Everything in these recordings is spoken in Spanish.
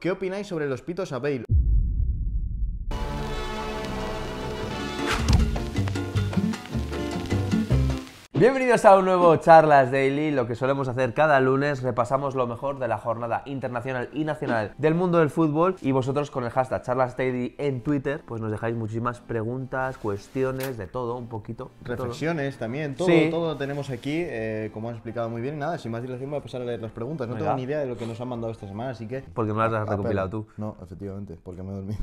¿Qué opináis sobre los pitos a Bale? Bienvenidos a un nuevo Charlas Daily, lo que solemos hacer cada lunes, repasamos lo mejor de la jornada internacional y nacional del mundo del fútbol y vosotros con el hashtag Charlas Daily en Twitter, pues nos dejáis muchísimas preguntas, cuestiones, de todo, un poquito. Reflexiones también, todo, todo lo tenemos aquí, eh, como has explicado muy bien, nada, sin más dilación voy a pasar a leer las preguntas, no tengo ni idea de lo que nos han mandado esta semana, así que... Porque no las has recopilado tú. No, efectivamente, porque me he dormido.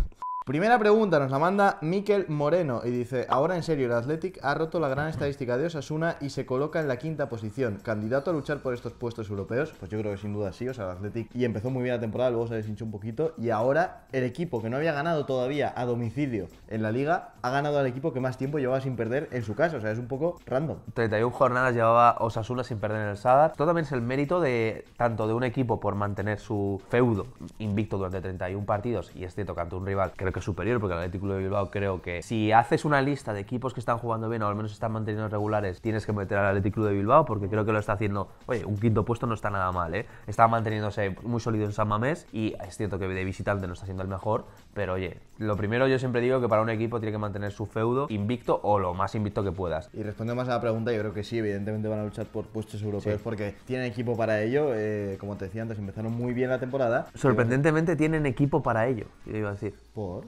Primera pregunta nos la manda Miquel Moreno y dice, ahora en serio, el Athletic ha roto la gran estadística de Osasuna y se coloca en la quinta posición, candidato a luchar por estos puestos europeos. Pues yo creo que sin duda sí, o sea, el Athletic y empezó muy bien la temporada, luego se deshinchó un poquito y ahora el equipo que no había ganado todavía a domicilio en la liga ha ganado al equipo que más tiempo llevaba sin perder en su casa, o sea, es un poco random. 31 jornadas llevaba Osasuna sin perder en el Sadar. Esto también es el mérito de tanto de un equipo por mantener su feudo invicto durante 31 partidos y es cierto que un rival que que superior, porque el Club de Bilbao creo que si haces una lista de equipos que están jugando bien o al menos están manteniendo regulares, tienes que meter al Club de Bilbao, porque creo que lo está haciendo, oye, un quinto puesto no está nada mal, ¿eh? Está manteniéndose muy sólido en San Mamés y es cierto que de visitante no está siendo el mejor, pero oye, lo primero yo siempre digo que para un equipo tiene que mantener su feudo invicto o lo más invicto que puedas. Y respondiendo más a la pregunta, yo creo que sí, evidentemente van a luchar por puestos europeos porque tienen equipo para ello, eh, como te decía antes, empezaron muy bien la temporada. Sorprendentemente tienen equipo para ello, yo iba a decir. ¿Por?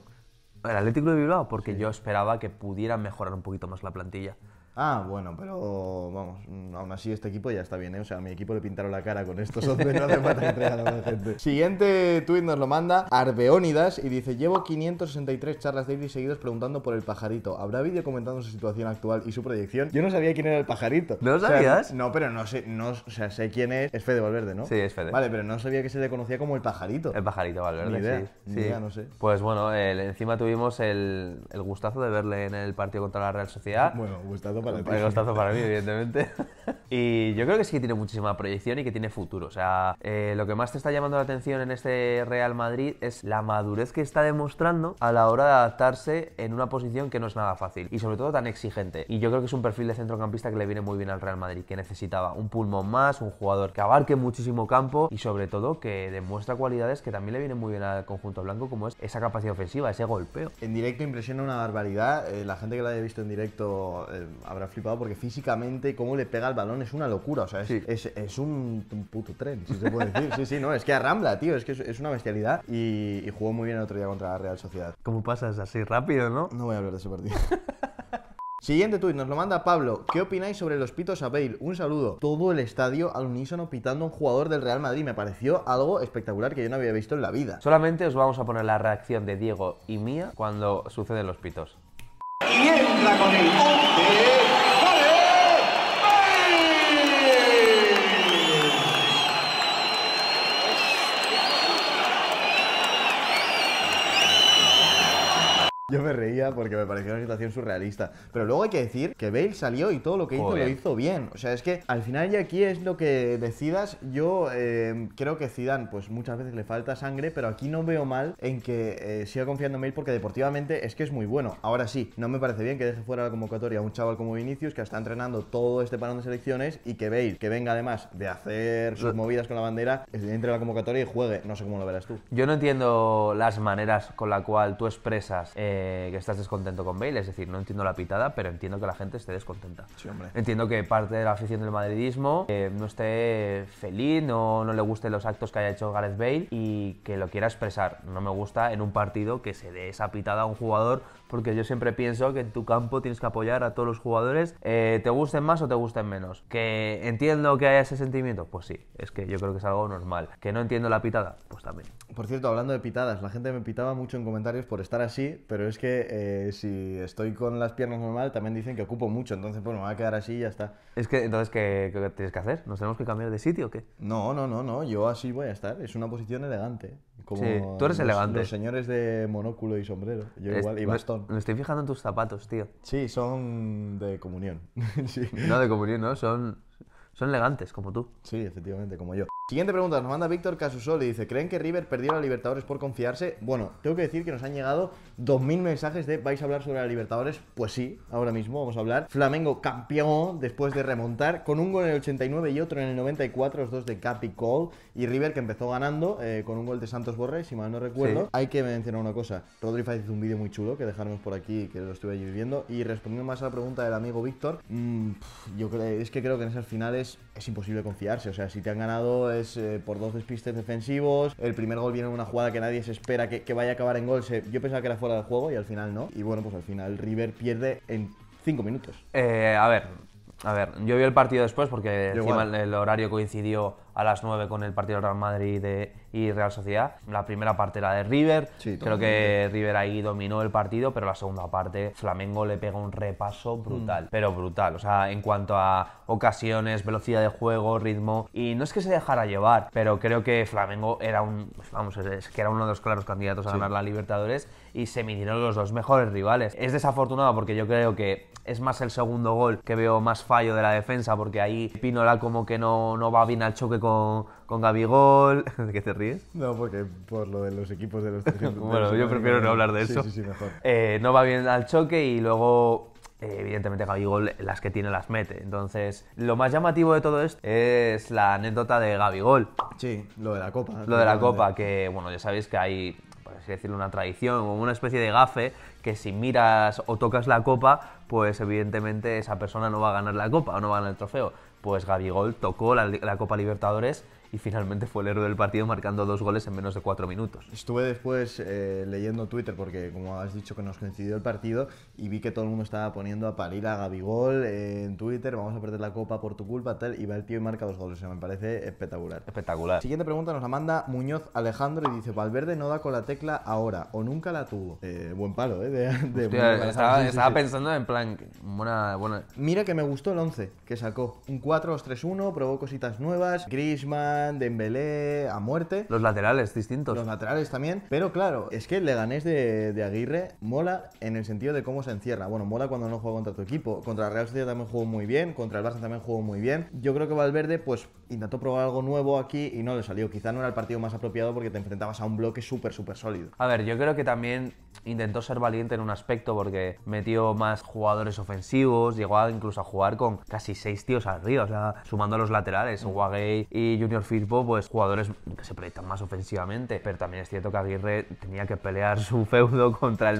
El Atlético de Bilbao, porque yo esperaba que pudiera mejorar un poquito más la plantilla. Ah, bueno, pero vamos, mm, aún así este equipo ya está bien, ¿eh? O sea, a mi equipo le pintaron la cara con estos 11, no a la gente. Siguiente tuit nos lo manda Arbeónidas y dice: Llevo 563 charlas de Daily seguidos preguntando por el pajarito. ¿Habrá vídeo comentando su situación actual y su proyección? Yo no sabía quién era el pajarito. ¿No lo sabías? no, pero no sé, no, o sea, sé quién es. Es Fede Valverde, ¿no? Sí, es Fede. Vale, pero no sabía que se le conocía como el pajarito. El pajarito Valverde, sí. Ni no sé. Pues bueno, encima tuvimos el, el, gustazo de verle en el partido contra la Real Sociedad. Bueno, gustazo hay para mí, evidentemente. Y yo creo que sí que tiene muchísima proyección y que tiene futuro. O sea, eh, lo que más te está llamando la atención en este Real Madrid es la madurez que está demostrando a la hora de adaptarse en una posición que no es nada fácil y sobre todo tan exigente. Y yo creo que es un perfil de centrocampista que le viene muy bien al Real Madrid, que necesitaba un pulmón más, un jugador que abarque muchísimo campo y sobre todo que demuestra cualidades que también le vienen muy bien al conjunto blanco, como es esa capacidad ofensiva, ese golpeo. En directo impresiona una barbaridad. Eh, la gente que la haya visto en directo eh, habrá flipado porque físicamente cómo le pega el balón es una locura. O sea, es, es, un, puto tren, si se puede decir. sí, sí, no, es que arrambla, tío, es que es, una bestialidad. Y, jugó muy bien el otro día contra la Real Sociedad. ¿Cómo pasas así rápido, no? No voy a hablar de ese partido. Siguiente tuit, nos lo manda Pablo. ¿Qué opináis sobre los pitos a Bale? Un saludo. Todo el estadio al unísono pitando a un jugador del Real Madrid. Me pareció algo espectacular que yo no había visto en la vida. Solamente os vamos a poner la reacción de Diego y mía cuando suceden los pitos. con que me pareció una situación surrealista. Pero luego hay que decir que Bale salió y todo lo que hizo lo hizo bien. O sea, es que al final y aquí es lo que decidas. Yo em, creo que Zidane, pues muchas veces le falta sangre, pero aquí no veo mal en que eh, siga confiando en Bale porque deportivamente es que es muy bueno. Ahora sí, no me parece bien que deje fuera la convocatoria a un chaval como Vinicius que está entrenando todo este parón de selecciones y que Bale, que venga además de hacer sus movidas con la bandera, entre la convocatoria y juegue. No sé cómo lo verás tú. Yo no entiendo las maneras con la cual tú expresas eh, que estás descontento con Bale, es decir, no entiendo la pitada, pero entiendo que la gente esté descontenta. entiendo que parte de la afición del madridismo eh, no esté feliz, no, no le gusten los actos que haya hecho Gareth Bale y que lo quiera expresar. No me gusta en un partido que se dé esa pitada a un jugador porque yo siempre pienso que en tu campo tienes que apoyar a todos los jugadores, eh, te gusten más o te gusten menos. Que entiendo que haya ese sentimiento, pues sí, es que yo creo que es algo normal. Que no entiendo la pitada, pues también. Por cierto, hablando de pitadas, la gente me pitaba mucho en comentarios por estar así, pero es que eh, si estoy con las piernas normal, también dicen que ocupo mucho, entonces pues me voy a quedar así y ya está. Es que entonces, ¿qué, ¿qué, tienes que hacer? ¿Nos tenemos que cambiar de sitio o qué? No, no, no, no, yo así voy a estar, es una posición elegante sí, tú eres elegante. Los señores de monóculo y sombrero. Yo igual, y bastón. Me, estoy fijando en tus zapatos, tío. Sí, son de comunión. No, de comunión, ¿no? Son, son elegantes, como tú. Sí, efectivamente, como yo. Siguiente pregunta, nos manda Víctor Casusol y dice, ¿creen que River perdió la Libertadores por confiarse? Bueno, tengo que decir que nos han llegado 2.000 mensajes de ¿vais a hablar sobre la Libertadores? Pues sí, ahora mismo vamos a hablar. Flamengo campeón después de remontar, con un gol en el 89 y otro en el 94, los dos de Capi Cole, y River que empezó ganando eh, con un gol de Santos Borre, si mal no recuerdo. Hay que mencionar una cosa, Rodri hizo un vídeo muy chulo que dejaremos por aquí, que lo estuve viendo, y respondiendo más a la pregunta del amigo Víctor, mm, yo es que creo que en esas finales es imposible confiarse, o sea, si te han ganado... Eh, por dos despistes defensivos. El primer gol viene en una jugada que nadie se espera que, vaya a acabar en gol. yo pensaba que era fuera de juego y al final no. Y bueno, pues al final River pierde en cinco minutos. Eh, a ver, a ver, yo vi el partido después porque encima el horario coincidió a las 9 con el partido Real Madrid de, y Real Sociedad. La primera parte era de River, sí, creo que River ahí dominó el partido, pero la segunda parte Flamengo le pega un repaso brutal, mm. pero brutal. O sea, en cuanto a ocasiones, velocidad de juego, ritmo, y no es que se dejara llevar, pero creo que Flamengo era un, vamos, es que era uno de los claros candidatos a ganar la Libertadores y se midieron los dos mejores rivales. Es desafortunado porque yo creo que es más el segundo gol que veo más fallo de la defensa, porque ahí Pinola como que no, no va bien al choque con con, Gabigol. ¿De qué te ríes? No, porque por lo de los equipos de los bueno, yo prefiero no hablar de eso. Sí, sí, sí, mejor. Eh, no va bien al choque y luego eh, evidentemente Gabigol las que tiene las mete. Entonces, lo más llamativo de todo esto es la anécdota de Gabigol. Sí, lo de la copa. Lo de la copa, que bueno, ya sabéis que hay es decir, una tradición, o una especie de gafe que si miras o tocas la copa, pues evidentemente esa persona no va a ganar la copa o no va a ganar el trofeo. Pues Gabigol tocó la Copa Libertadores y finalmente fue el héroe del partido marcando dos goles en menos de cuatro minutos. Estuve después eh, leyendo Twitter porque, como has dicho, que nos coincidió el partido y vi que todo el mundo estaba poniendo a parir a Gabigol eh, en Twitter, vamos a perder la copa por tu culpa, tal, y va el tío y marca dos goles, o me parece espectacular. Espectacular. Siguiente pregunta nos la manda Muñoz Alejandro y dice, Valverde no da con la tecla ahora, o nunca la tuvo. Eh, buen palo, ¿eh? De, estaba, pensando en plan, Mira que me gustó el 11 que sacó, un 4-2-3-1, probó cositas nuevas, Griezmann, de Dembélé, a muerte. Los laterales distintos. Los laterales también. Pero claro, es que el Leganés de, Aguirre mola en el sentido de cómo se encierra. Bueno, mola cuando no juega contra tu equipo. Contra el Real Sociedad también jugó muy bien, contra el Barça también jugó muy bien. Yo creo que Valverde pues intentó probar algo nuevo aquí y no le salió. Quizá no era el partido más apropiado porque te enfrentabas a un bloque súper, súper sólido. A ver, yo creo que también intentó ser valiente en un aspecto porque metió más jugadores ofensivos, llegó incluso a jugar con casi seis tíos arriba, o sea, sumando a los laterales, mm. gay y Junior Firpo, pues jugadores que se proyectan más ofensivamente, pero también es cierto que Aguirre tenía que pelear su feudo contra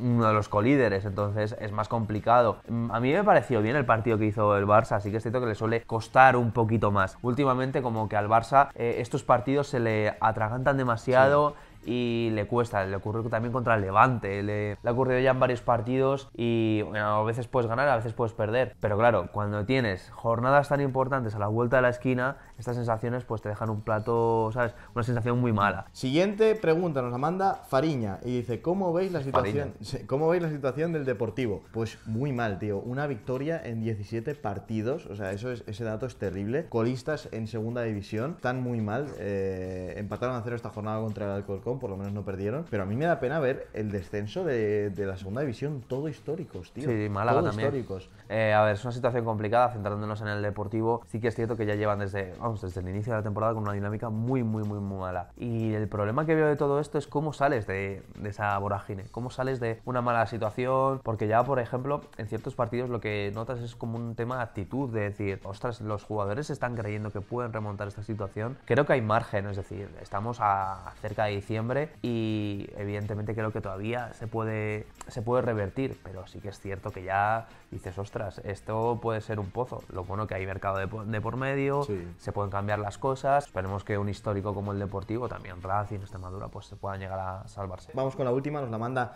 uno de los colíderes, entonces es más complicado. Mm, a mí me pareció bien el partido que hizo el Barça, así que es cierto que le suele costar un poquito más. Últimamente como que al Barça eh, estos partidos se le atragantan demasiado y le cuesta. Le ocurrió también contra el Levante, le, ha ocurrido ya en varios partidos y a veces puedes ganar, a veces puedes perder. Pero claro, cuando tienes jornadas tan importantes a la vuelta de la esquina, estas sensaciones pues te dejan un plato, ¿sabes? Una sensación muy mala. Siguiente pregunta nos la manda Fariña y dice, ¿cómo veis la situación? ¿Cómo veis la situación del Deportivo? Pues muy mal, tío. Una victoria en 17 partidos, o sea, eso es, ese dato es terrible. Colistas en segunda división, están muy mal. Eh, empataron a cero esta jornada contra el Alcorcón por lo menos no perdieron. Pero a mí me da pena ver el descenso de, la segunda división, todo históricos, tío. Sí, Málaga todo históricos. Eh, a ver, es una situación complicada, centrándonos en el deportivo. Sí que es cierto que ya llevan desde, vamos, desde el inicio de la temporada con una dinámica muy, muy, muy, muy mala. Y el problema que veo de todo esto es cómo sales de, de esa vorágine, cómo sales de una mala situación, porque ya, por ejemplo, en ciertos partidos lo que notas es como un tema de actitud, de decir, ostras, los jugadores están creyendo que pueden remontar esta situación. Creo que hay margen, es decir, estamos a cerca de diciembre y evidentemente creo que todavía se puede, se puede revertir, pero sí que es cierto que ya dices, ostras, esto puede ser un pozo. Lo bueno que hay mercado de, por medio, se pueden cambiar las cosas. Esperemos que un histórico como el Deportivo, también Racing, Extremadura, pues se puedan llegar a salvarse. Vamos con la última, nos la manda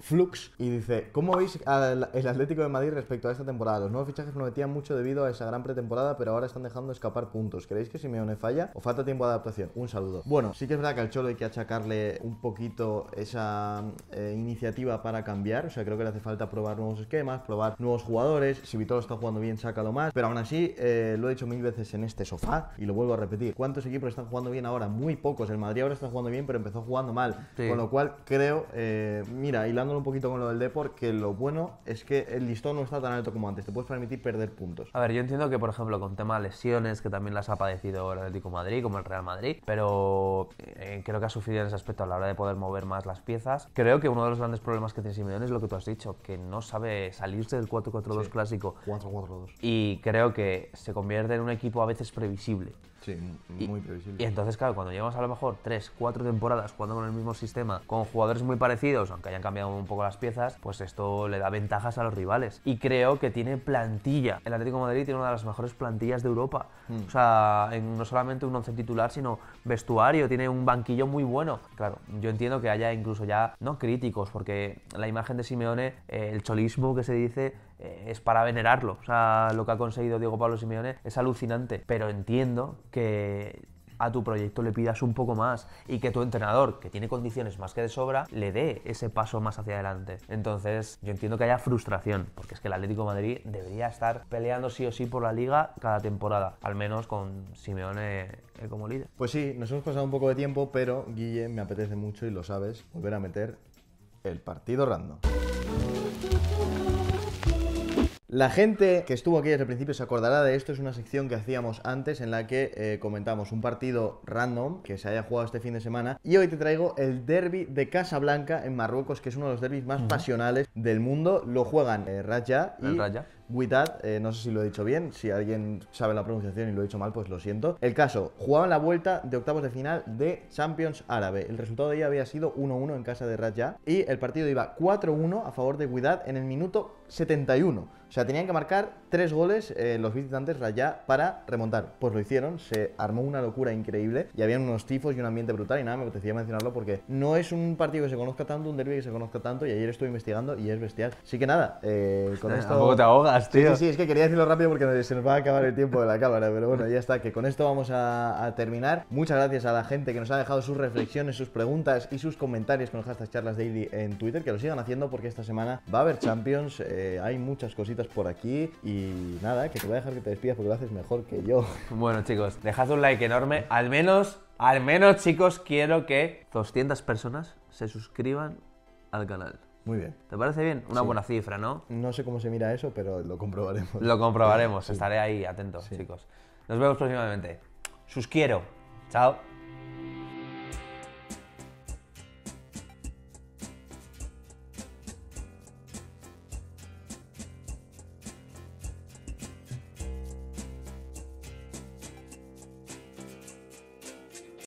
Flux y dice, ¿cómo veis el Atlético de Madrid respecto a esta temporada? Los nuevos fichajes no metían mucho debido a esa gran pretemporada, pero ahora están dejando escapar puntos. ¿Creéis que Simeone falla o falta tiempo de adaptación? Un saludo. Bueno, sí que es verdad que al Cholo hay que achacar darle un poquito esa eh, iniciativa para cambiar. O sea, creo que le hace falta probar nuevos esquemas, probar nuevos jugadores. Si Vitolo está jugando bien, sácalo más. Pero aún así, eh, lo he dicho mil veces en este sofá y lo vuelvo a repetir. ¿Cuántos equipos están jugando bien ahora? Muy pocos. El Madrid ahora está jugando bien, pero empezó jugando mal. Con lo cual, creo, eh, mira, hilándolo un poquito con lo del deporte que lo bueno es que el listón no está tan alto como antes. Te puedes permitir perder puntos. A ver, yo entiendo que, por ejemplo, con tema lesiones, que también las ha padecido el Atlético Madrid, como el Real Madrid, pero creo que ha sufrido en aspecto a la hora de poder mover más las piezas. Creo que uno de los grandes problemas que tiene Simeone es lo que tú has dicho, que no sabe salirse del 4-4-2 clásico. 4-4-2. Y creo que se convierte en un equipo a veces previsible. Sí, muy y, previsible. Y entonces, claro, cuando llevamos a lo mejor 3, 4 temporadas jugando con el mismo sistema, con jugadores muy parecidos, aunque hayan cambiado un poco las piezas, pues esto le da ventajas a los rivales. Y creo que tiene plantilla. El Atlético de Madrid tiene una de las mejores plantillas de Europa. Hmm. O sea, no solamente un once titular, sino vestuario, tiene un banquillo muy bueno. Claro, yo entiendo que haya incluso ya, no críticos, porque la imagen de Simeone, eh, el cholismo que se dice, eh, es para venerarlo. O sea, lo que ha conseguido Diego Pablo Simeone es alucinante, pero entiendo que a tu proyecto le pidas un poco más y que tu entrenador, que tiene condiciones más que de sobra, le dé ese paso más hacia adelante. Entonces, yo entiendo que haya frustración, porque es que el Atlético Madrid debería estar peleando sí o sí por la liga cada temporada, al menos con Simeone eh, como líder. Pues sí, nos hemos pasado un poco de tiempo, pero Guille, me apetece mucho y lo sabes, volver a meter el partido random. La gente que estuvo aquí desde el principio se acordará de esto, es una sección que hacíamos antes en la que eh, comentamos un partido random que se haya jugado este fin de semana y hoy te traigo el derby de Casablanca en Marruecos, que es uno de los derbis más pasionales del mundo, lo juegan eh, Raja y... El Raja Guitat, eh, no sé si lo he dicho bien, si alguien sabe la pronunciación y lo he dicho mal, pues lo siento. El caso, jugaban la vuelta de octavos de final de Champions Árabe. El resultado de ella había sido 1-1 en casa de Raja y el partido iba 4-1 a favor de Guidad en el minuto 71. O sea, tenían que marcar tres goles eh, los visitantes Raya para remontar. Pues lo hicieron, se armó una locura increíble y habían unos tifos y un ambiente brutal y nada, me apetecía mencionarlo porque no es un partido que se conozca tanto, un derbi que se conozca tanto y ayer estuve investigando y es bestial. Así que nada, eh, con esto... Sí, sí, es que quería decirlo rápido porque se nos va a acabar el tiempo de la cámara, pero bueno, ya está, que con esto vamos a, terminar. Muchas gracias a la gente que nos ha dejado sus reflexiones, sus preguntas y sus comentarios con el estas charlas daily en Twitter, que lo sigan haciendo porque esta semana va a haber Champions, eh, hay muchas cositas por aquí y nada, que te voy a dejar que te despidas porque lo haces mejor que yo. Bueno, chicos, dejad un like enorme, al menos, al menos, chicos, quiero que 200 personas se suscriban al canal. Muy bien. ¿Te parece bien? Una buena cifra, ¿no? No sé cómo se mira eso, pero lo comprobaremos. Lo comprobaremos, estaré ahí atento, chicos. Nos vemos próximamente. Sus quiero. Chao.